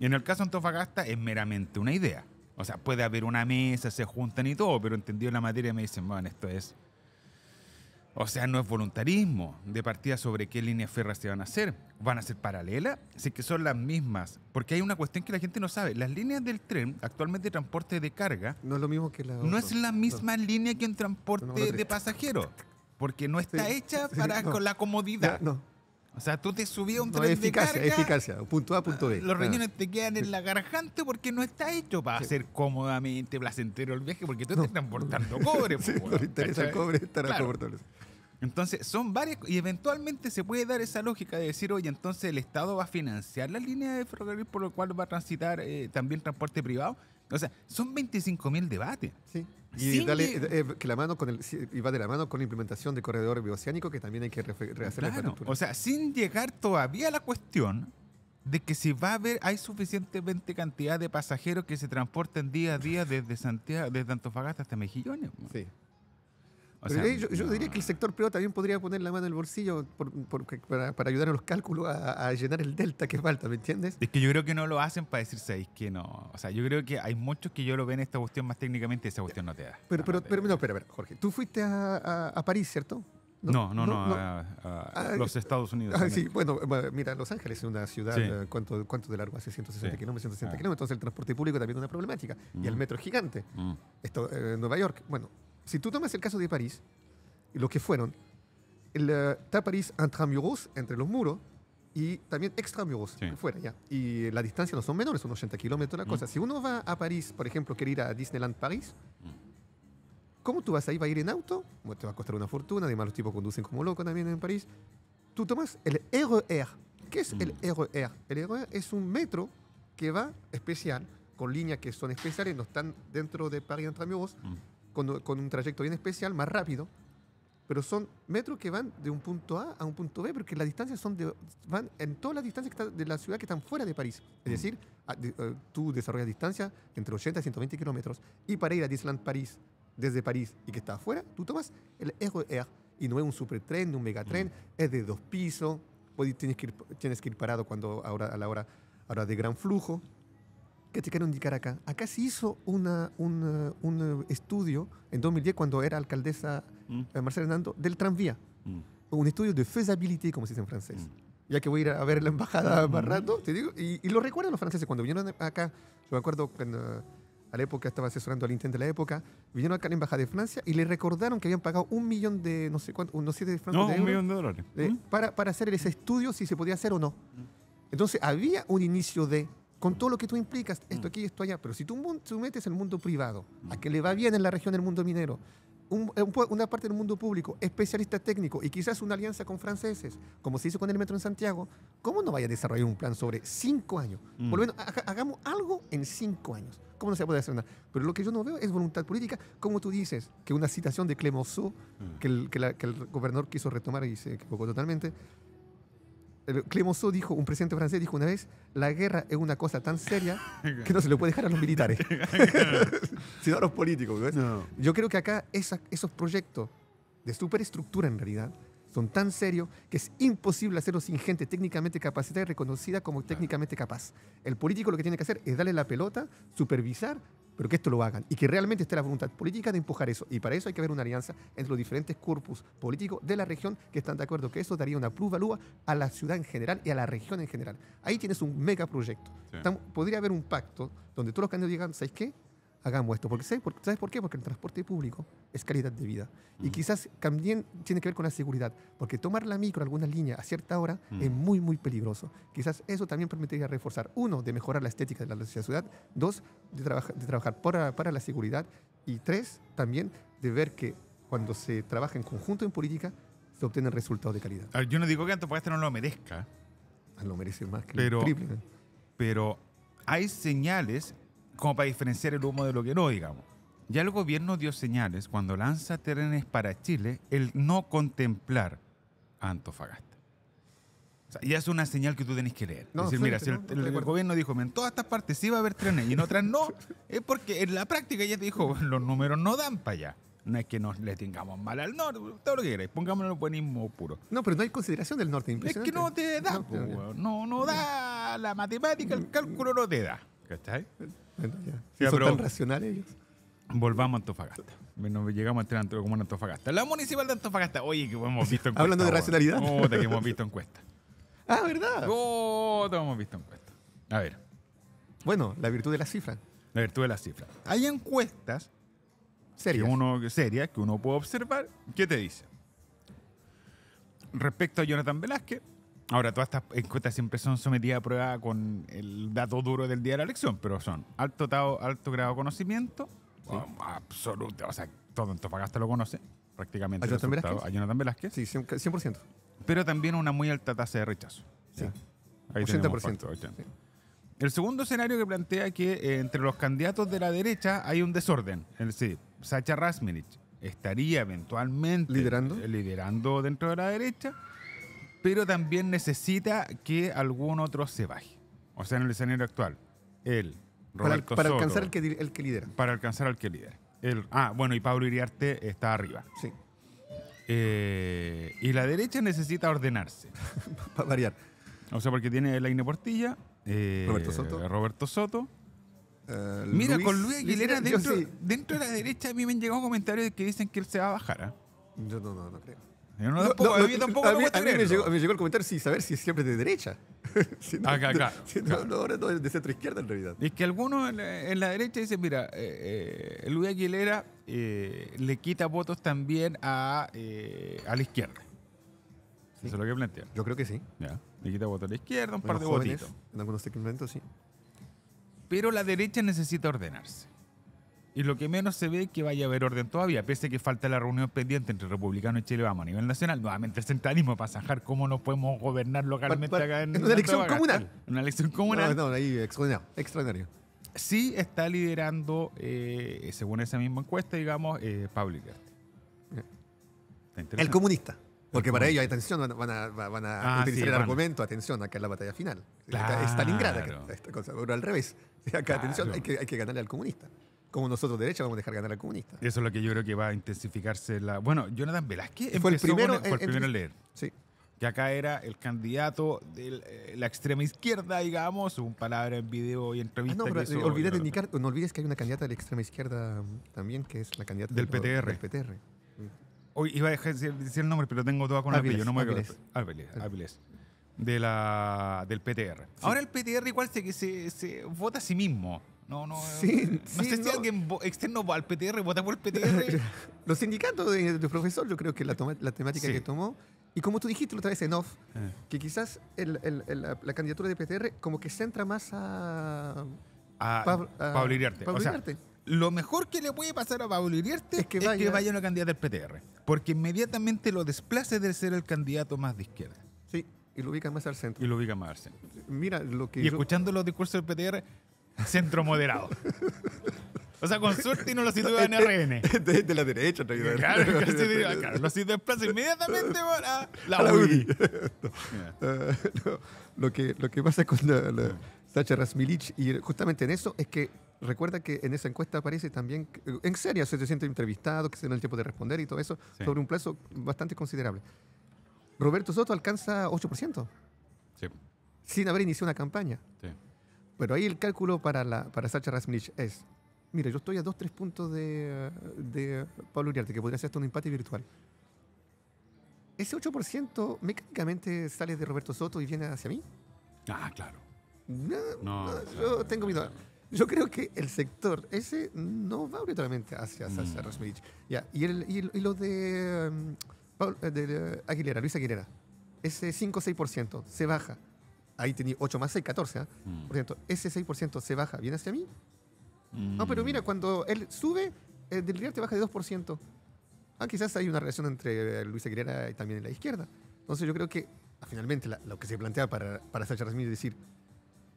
Y en el caso Antofagasta es meramente una idea. O sea, puede haber una mesa, se juntan y todo, pero entendido la materia me dicen, bueno, esto es... O sea, no es voluntarismo de partida sobre qué líneas ferras se van a hacer. ¿Van a ser paralelas? así que son las mismas. Porque hay una cuestión que la gente no sabe. Las líneas del tren, actualmente de transporte de carga... No es lo mismo que la... No es la misma línea que en transporte de pasajeros. Porque no está hecha para con la comodidad. no. O sea, tú te subías un tren eficacia, de carga, eficacia, punto A, punto B. Los reñones ah. te quedan en la garganta porque no está hecho para hacer cómodamente placentero el viaje, porque tú estás transportando cobre. sí, pues, el cobre, Entonces, son varias. Y eventualmente se puede dar esa lógica de decir, oye, entonces el Estado va a financiar la línea de ferrocarril por lo cual va a transitar eh, también transporte privado. O sea, son 25.000 debates. Sí. Y dale, eh, eh, que la mano con el, va de la mano con la implementación de corredor bioceánico, que también hay que rehacer la infraestructura. O sea, sin llegar todavía a la cuestión de que si va a haber, hay suficientemente cantidad de pasajeros que se transporten día a día desde Santiago, desde Antofagasta hasta Mejillones. Sí yo, diría que el sector privado también podría poner la mano en el bolsillo por, para, ayudar a los cálculos a, llenar el delta que falta, ¿me entiendes? Es que yo creo que no lo hacen para decirse, es que no. O sea, yo creo que hay muchos que yo lo ven esta cuestión más técnicamente y esa cuestión no te da. Pero, pero, no, pero, no, espera, Jorge. Tú fuiste a, a, París, ¿cierto? No, no, no, a, ah, los Estados Unidos. Ah, sí, bueno, mira, Los Ángeles es una ciudad, eh, ¿cuánto, ¿cuánto de largo hace? 160 kilómetros, 160 ah. kilómetros, entonces el transporte público también es una problemática. Y el mm. metro es gigante. Mm. Esto, eh, Nueva York, bueno, si tú tomas el caso de París, lo que fueron, el, eh, está París intramuros, entre los muros, y también extramuros, fuera ya. Y la distancia no son menores, son 80 kilómetros, la mm. cosa. Si uno va a París, por ejemplo, quiere ir a Disneyland París, ¿cómo tú vas ahí? ¿Va a ir en auto? te va a costar una fortuna, además los tipos conducen como locos también en París. Tú tomas el RER. ¿Qué es el RER? Mm. El RER es un metro que va especial, con líneas que son especiales, no están dentro de París intramuros, mm con, un trayecto bien especial, más rápido, pero son metros que van de un punto A a un punto B, porque las distancias son de, van en todas las distancias de la ciudad que están fuera de París. Es mm. decir, eh, tú desarrollas distancias entre 80 y 120 kilómetros, y para ir a Disneyland París, desde París y que está afuera, tú tomas el RER, y no es un supertren, un megatren, mm. es de dos pisos, tienes que, ir, tienes que ir parado cuando, a la hora, a la hora de gran flujo te quiero indicar acá. Acá se hizo una, un eh, estudio en 2010, cuando era alcaldesa mm. eh, Marcela Hernando, del tranvía. Mm. Un estudio de feasibility, como se dice en francés. Mm. Ya que voy a ir a ver la embajada más rato, te digo. Y, lo recuerdan los franceses. Cuando vinieron acá, yo me acuerdo cuando, a la época estaba asesorando al intendente de la época, vinieron acá a la embajada de Francia y le recordaron que habían pagado un millón de, no sé cuánto, unos siete francos. No, un millón de dólares. para, para hacer ese estudio, si se podía hacer o no. Entonces había un inicio de con todo lo que tú implicas, esto mm. aquí, esto allá. Pero si tú metes el mundo privado, a mm. que le va bien en la región del mundo minero, una parte del mundo público, especialista técnico y quizás una alianza con franceses, como se hizo con el metro en Santiago, ¿cómo no vaya a desarrollar un plan sobre cinco años? Mm. Por lo menos hagamos algo en cinco años. ¿Cómo no se puede hacer nada? Pero lo que yo no veo es voluntad política, como tú dices, que una citación de Clemenceau, que, el, que, el, gobernador quiso retomar y se equivocó totalmente. Eh, Clemenceau dijo, un presidente francés dijo una vez, la guerra es una cosa tan seria que no se le puede dejar a los militares, sino a los políticos. Yo creo que acá esos proyectos de superestructura en realidad son tan serios que es imposible hacerlo sin gente técnicamente capacitada y reconocida como técnicamente capaz. El político lo que tiene que hacer es darle la pelota, supervisar, pero que esto lo hagan y que realmente esté la voluntad política de empujar eso. Y para eso hay que haber una alianza entre los diferentes corpus políticos de la región que están de acuerdo que eso daría una prueba plusvalúa a la ciudad en general y a la región en general. Ahí tienes un megaproyecto. Podría haber un pacto donde todos los candidatos digan, ¿sabes qué? hagamos esto. Porque, ¿sabes, por, ¿Sabes por qué? Porque el transporte público es calidad de vida. Y mm. quizás también tiene que ver con la seguridad, porque tomar la micro, alguna línea a cierta hora, mm. es muy, muy peligroso. Quizás eso también permitiría reforzar, uno, de mejorar la estética de la ciudad, dos, de, de trabajar para, para la seguridad, y tres, también de ver que cuando se trabaja en conjunto en política, se obtienen resultados de calidad. yo no digo que Antofagasta no lo merezca. Ah, lo merece más que pero, el triple. Pero hay señales como para diferenciar el humo de lo que no, digamos. Ya el gobierno dio señales cuando lanza trenes para Chile el no contemplar Antofagasta. O ya es una señal que tú tenés que leer. es decir, mira, el, gobierno dijo, en todas estas partes sí va a haber trenes y en otras no, es porque en la práctica ya te dijo, los números no dan para allá. No es que nos le tengamos mal al norte, todo lo que queráis, pongámoslo en buenismo puro. No, pero no hay consideración del norte, Es que no te da, no, no, da, la matemática, el cálculo no te da. ¿Cachai? Son tan racionales ellos. Volvamos a Antofagasta. llegamos a entrar en como en Antofagasta. La municipal de Antofagasta. Oye, que hemos visto encuestas. Hablando de racionalidad. Oh, que hemos visto encuesta. ah, ¿verdad? Oh, hemos visto encuesta. A ver. Bueno, la virtud de las cifras. La virtud de las cifras. Hay encuestas serias. Que uno, serias que uno puede observar. ¿Qué te dice? Respecto a Jonathan Velázquez, Ahora, todas estas encuestas siempre son sometidas a prueba con el dato duro del día de la elección, pero son alto, alto grado de conocimiento, um, absoluto, o sea, todo Antofagasta lo conoce, prácticamente. ¿A Jonathan Velázquez? Sí, 100%. Pero también una muy alta tasa de rechazo. Sí. 80%. El segundo escenario que plantea que eh, entre los candidatos de la derecha hay un desorden. Es decir, Sacha Rasminich estaría eventualmente ¿Liderando? Eh, liderando dentro de la derecha pero también necesita que algún otro se baje. O sea, en el escenario actual, él, Roberto Para, alcanzar el que, lidera. Para alcanzar al que lidera. ah, bueno, y Pablo Iriarte está arriba. Sí. Eh, y la derecha necesita ordenarse. para variar. O sea, porque tiene Elaine Portilla, eh, Roberto Soto. Roberto Soto eh, Mira, con Luis Aguilera dentro, de la derecha a mí me han llegado comentarios que dicen que él se va a bajar. ¿ah? Yo no, no, no creo. Yo no, tampoco, tampoco a mí, me, llegó, me, llegó, el comentario sin saber si es siempre de derecha. si no, acá, acá, si No, ahora no es de centro izquierda en realidad. Es que algunos en, la derecha dicen, mira, eh, eh, Luis Aguilera eh, le quita votos también a, eh, a la izquierda. Eso es lo que plantea. Yo creo que sí. Ya. Le quita votos a la izquierda, un par de votitos. algunos segmentos sí. Pero la derecha necesita ordenarse. Y lo que menos se ve es que vaya a haber orden todavía, pese a que falta la reunión pendiente entre Republicano y Chile vamos a nivel nacional. Nuevamente el centralismo para cómo nos podemos gobernar localmente acá en, en una elección comunal. Una elección comunal. No, no, extraordinario. Sí está liderando, eh, según esa misma encuesta, digamos, eh, Pablo El comunista. Porque para ellos, atención, van a, ah, utilizar el argumento, atención, acá es la batalla final. Está Stalingrad, esta cosa, pero al revés. Acá, atención, hay que ganarle al comunista como nosotros de derecha vamos a dejar ganar al comunista. Eso es lo que yo creo que va a intensificarse la. Bueno, Jonathan Velázquez fue el primero, el primero en, leer. Sí. Que acá era el candidato de eh, la extrema izquierda, digamos, un palabra en video y entrevista. Ah, no, pero eh, no olvides que hay una candidata de la extrema izquierda también, que es la candidata del, PTR. Del PTR. Hoy mm. iba a decir el nombre, pero tengo todo con la No me Áviles. Áviles, De la, del PTR. Ahora el PTR igual se, se, se vota a sí mismo. No, no. Eh, sí, no sé si alguien externo al PTR vota por el PTR. Los sindicatos de, profesor, yo creo que la, la temática que tomó. Y como tú dijiste la otra vez en off, eh. que quizás la, candidatura del PTR como que centra más a. A, Pablo, a, Pablo Iriarte. o sea, lo mejor que le puede pasar a Pablo Iriarte es que vaya, una candidata del PTR. Porque inmediatamente lo desplace de ser el candidato más de izquierda. Sí, y lo ubica más al centro. Y lo ubica más al centro. Mira, lo que. Y escuchando los discursos del PTR centro moderado. O sea, con suerte y no lo sitúa en este, RN. Este de, la derecha, Claro, lo de, claro lo desplaza inmediatamente a la, UDI. Lo, que, lo que pasa con la, Rasmilich, y justamente en eso, es que recuerda que en esa encuesta aparece también, en serio, siente entrevistado que se dan el tiempo de responder y todo eso, sobre un plazo bastante considerable. Roberto Soto alcanza 8%. Sí. Sin haber iniciado una campaña. Sí. Bueno, ahí el cálculo para, la, para Sacha Rasmich es, mira, yo estoy a dos tres puntos de, de Pablo Uriarte, que podría ser hasta un empate virtual. Ese 8% mecánicamente sale de Roberto Soto y viene hacia mí. Ah, claro. No, no, yo tengo miedo. Yo creo que el sector ese no va obligatoriamente hacia Sasha mm. Ya, y, el, y, de, mm, eh, de eh, Aguilera, Luis Aguilera, ese 5-6% se baja ahí tenía 8 más 6, 14. ¿ah? Mm. Por cierto, ese 6% se baja, viene hacia mí. Mm. No, pero mira, cuando él sube, el del real te baja de 2%. Ah, quizás hay una relación entre eh, Luis Aguilera y también la izquierda. Entonces yo creo que ah, finalmente lo que se plantea para, para Sacha Rasmín es decir,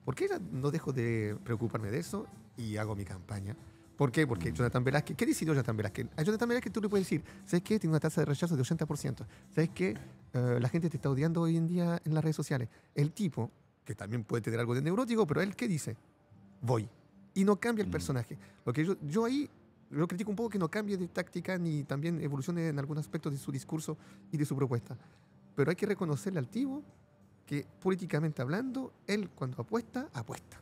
¿por qué no dejo de preocuparme de eso y hago mi campaña? ¿Por qué? Porque mm. Jonathan Velázquez, ¿qué decidió Jonathan Velázquez? A Jonathan Velázquez tú le puedes decir, ¿sabes qué? Tiene una tasa de rechazo de 80%. ¿Sabes qué? Eh, la gente te está odiando hoy en día en las redes sociales. El tipo, que también puede tener algo de neurótico, pero él, ¿qué dice? Voy. Y no cambia el mm. personaje. Lo que yo, yo ahí lo critico un poco que no cambie de táctica ni también evolucione en algún aspecto de su discurso y de su propuesta. Pero hay que reconocerle al tipo que políticamente hablando, él cuando apuesta, apuesta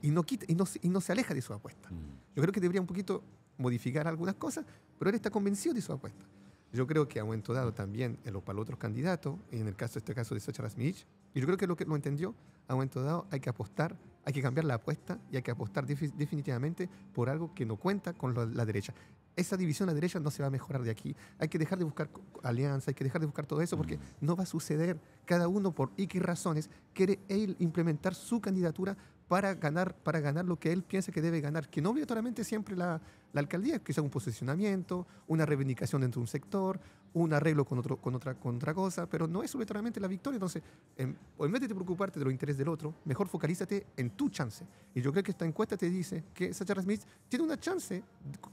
y, no quita, y, no, y no se aleja de su apuesta. Mm. Yo creo que debería un poquito modificar algunas cosas, pero él está convencido de su apuesta. Yo creo que a un momento dado también en eh, lo para los otros candidatos, en el caso este caso de Sacha Rasmich, y yo creo que lo que lo entendió, a un momento dado hay que apostar, hay que cambiar la apuesta y hay que apostar definitivamente por algo que no cuenta con la, derecha esa división a la derecha no se va a mejorar de aquí. Hay que dejar de buscar alianza, hay que dejar de buscar todo eso porque mm. no va a suceder. Cada uno por X razones quiere él implementar su candidatura para ganar, para ganar lo que él piensa que debe ganar, que no obligatoriamente siempre la, alcaldía, que sea un posicionamiento, una reivindicación dentro de un sector, un arreglo con, otro, con, otra, cosa, pero no es obligatoriamente la victoria. Entonces, em, en, vez de preocuparte de los intereses del otro, mejor focalízate en tu chance. Y yo creo que esta encuesta te dice que Sacha Smith tiene una chance,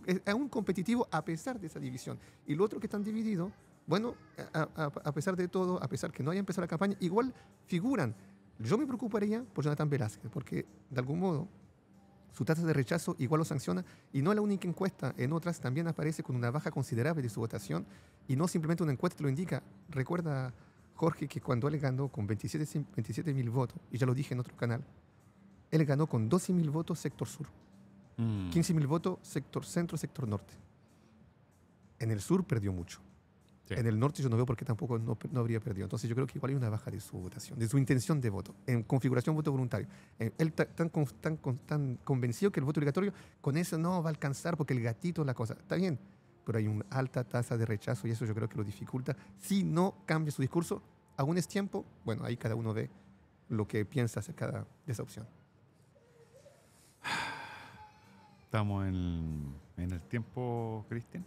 es un competitivo a pesar de esa división. Y lo otro que están divididos, bueno, a, a pesar de todo, a pesar que no haya empezado la campaña, igual figuran yo me preocuparía por Jonathan Velázquez, porque de algún modo su tasa de rechazo igual lo sanciona y no es la única encuesta, en otras también aparece con una baja considerable de su votación y no simplemente una encuesta lo indica. Recuerda, Jorge, que cuando él ganó con 27 mil votos, y ya lo dije en otro canal, él ganó con 12 mil votos sector sur, 15 mm. mil votos sector centro, sector norte. En el sur perdió mucho. En el norte yo no veo por qué tampoco no, habría perdido. Entonces yo creo que igual hay una baja de su votación, de su intención de voto, en configuración voto voluntario. Eh, él tan, tan, tan convencido que el voto obligatorio con eso no va a alcanzar porque el gatito es la cosa. Está bien, pero hay una alta tasa de rechazo y eso yo creo que lo dificulta. Si no cambia su discurso, aún es tiempo, bueno, ahí cada uno ve lo que piensa acerca de esa opción. Estamos en, en el tiempo, Cristian.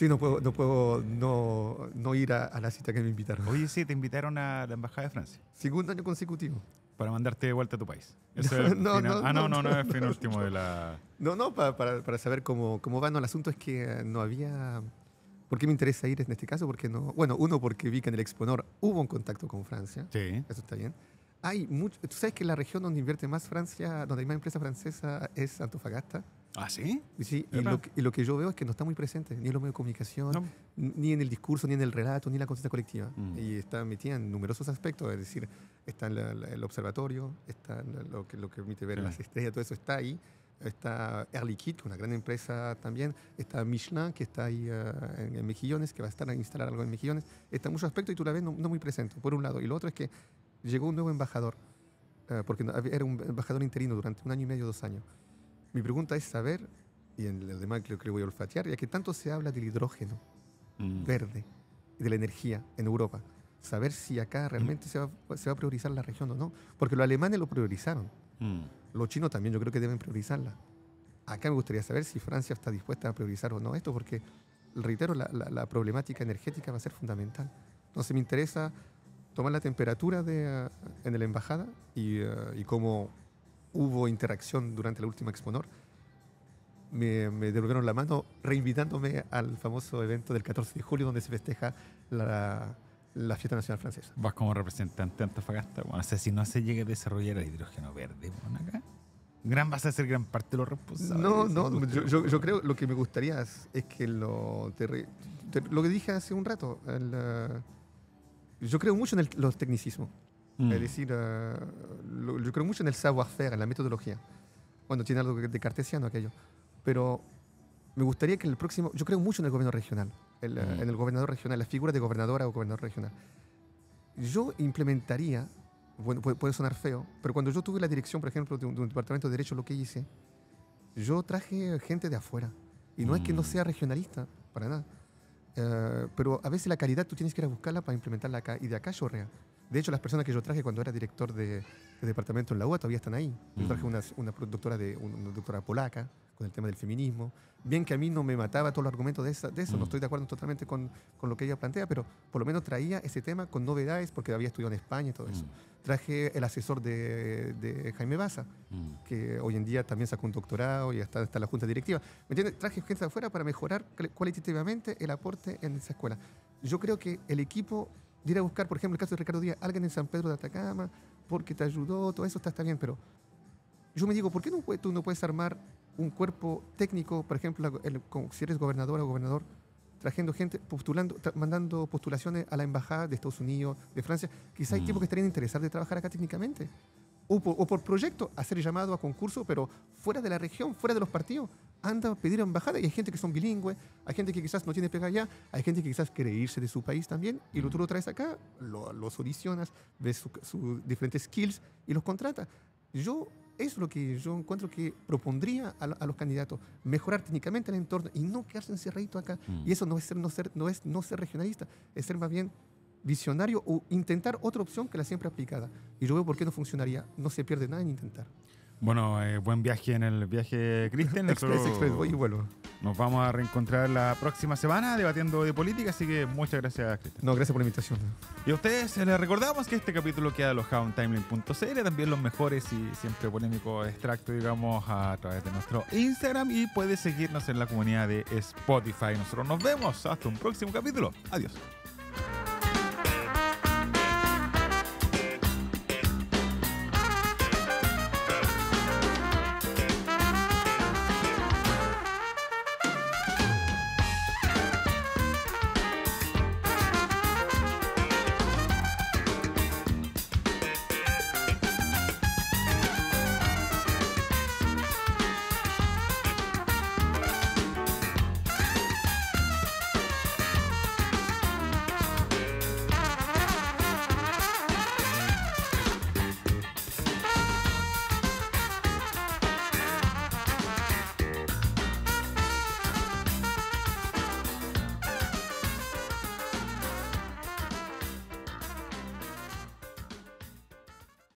Sí, no puedo no, puedo no, no ir a, la cita que me invitaron. Oye, sí, te invitaron a la Embajada de Francia. Segundo año consecutivo. Para mandarte de vuelta a tu país. no, no, no, ah, no, no, no, es el último de la... No, no, para, saber cómo, cómo va. No, el asunto es que eh, no había... ¿Por qué me interesa ir en este caso? Porque no... Bueno, uno, porque vi que en el Exponor hubo un contacto con Francia. Sí. Eso está bien. Hay mucho... Tú sabes que la región donde invierte más Francia, donde hay más empresa francesa es Antofagasta. ¿Ah, sí? Sí, y lo, que, yo veo es que no está muy presente, ni en los medios de comunicación, ni en el discurso, ni en el relato, ni en la conciencia colectiva. Mm. Y está metida en numerosos aspectos, es decir, está en el observatorio, está lo, que, lo que permite ver las estrellas, todo eso está ahí. Está Air Liquide, una gran empresa también. Está Michelin, que está ahí ah, en, Mejillones, que va a estar a instalar algo en Mejillones. Está en muchos aspectos y tú la ves no, no muy presente, por un lado. Y lo otro es que llegó un nuevo embajador ah, porque era un embajador interino durante un año y medio, dos años. Mi pregunta es saber, y en lo demás creo que voy a olfatear, ya que tanto se habla del hidrógeno mm. verde y de la energía en Europa, saber si acá mm. realmente se, va, a priorizar la región o no, porque los alemanes lo priorizaron, mm. los chinos también yo creo que deben priorizarla. Acá me gustaría saber si Francia está dispuesta a priorizar o no esto, porque, reitero, la, problemática energética va a ser fundamental. Entonces me interesa tomar la temperatura de, eh, en la embajada y eh, cómo hubo interacción durante la última Exponor, me, me, devolvieron la mano reinvitándome al famoso evento del 14 de julio donde se festeja la, fiesta nacional francesa. Vas como representante de Antofagasta, o sea, si no se llega a desarrollar el hidrógeno verde, gran, vas a ser gran parte de los responsables. No, no, yo, yo, que creo lo que me gustaría es, que lo, lo que dije hace un rato, yo creo mucho en el, los tecnicismos. Mm. Es decir, eh, yo creo mucho en el savoir-faire, en la metodología. Bueno, tiene algo de cartesiano aquello. Pero me gustaría que el próximo. Yo creo mucho en el gobierno regional, eh, mm. en el gobernador regional, la figura de gobernadora o gobernador regional. Yo implementaría, bueno, puede, sonar feo, pero cuando yo tuve la dirección, por ejemplo, de un, departamento de Derecho, lo que hice, yo traje gente de afuera. Y no es que no mm. sea regionalista, para nada. Eh, pero a veces la calidad tú tienes que ir a buscarla para implementarla acá. Y de acá yo rea. De hecho, las personas que yo traje cuando era director de, departamento en la UA todavía están ahí. Yo traje mm. una, productora doctora polaca con el tema del feminismo. Bien que a mí no me mataba todo el argumento de, eso, no mm. estoy de acuerdo totalmente con, lo que ella plantea, pero por lo menos traía ese tema con novedades porque había estudiado en España y todo eso. Mm. Traje el asesor de, Jaime Baza, que hoy en día también sacó un doctorado y está, en la junta directiva. ¿Me Traje gente de afuera para mejorar cualitativamente el aporte en esa escuela. Yo creo que el equipo de ir a buscar, por ejemplo, el caso de Ricardo Díaz, alguien en San Pedro de Atacama, porque te ayudó, todo eso está, bien, pero yo me digo, ¿por qué tú no puedes armar un cuerpo técnico, por ejemplo, si eres gobernador o gobernador, trayendo gente, postulando, mandando postulaciones a la embajada de Estados Unidos, de Francia. Quizá hay mm. tipos que estarían interesados de trabajar acá técnicamente o por, proyecto hacer llamado a concurso, pero fuera de la región, fuera de los partidos anda a pedir embajada y hay gente que son bilingües, hay gente que quizás no tiene pega allá, hay gente que quizás quiere irse de su país también y lo tú lo traes acá, los audicionas, ves sus diferentes skills y los contratas. Yo, eso es lo que yo encuentro que propondría a, los candidatos, mejorar técnicamente el entorno y no quedarse encerradito acá. Mm. Y eso no es, ser, no, ser, no, es no ser regionalista, es ser más bien visionario o intentar otra opción que la siempre aplicada. Y yo veo por qué no funcionaría. No se pierde nada en intentar. Bueno, eh, buen viaje en el viaje, Cristian. Express, Express, Nos vamos a reencontrar la próxima semana debatiendo de política, así que muchas gracias, Cristian. No, gracias por la invitación. Y a ustedes eh, les recordamos que este capítulo queda alojado en timeline.cl, también los mejores y siempre polémicos extractos, digamos, a través de nuestro Instagram y puedes seguirnos en la comunidad de Spotify. Nosotros nos vemos hasta un próximo capítulo. Adiós.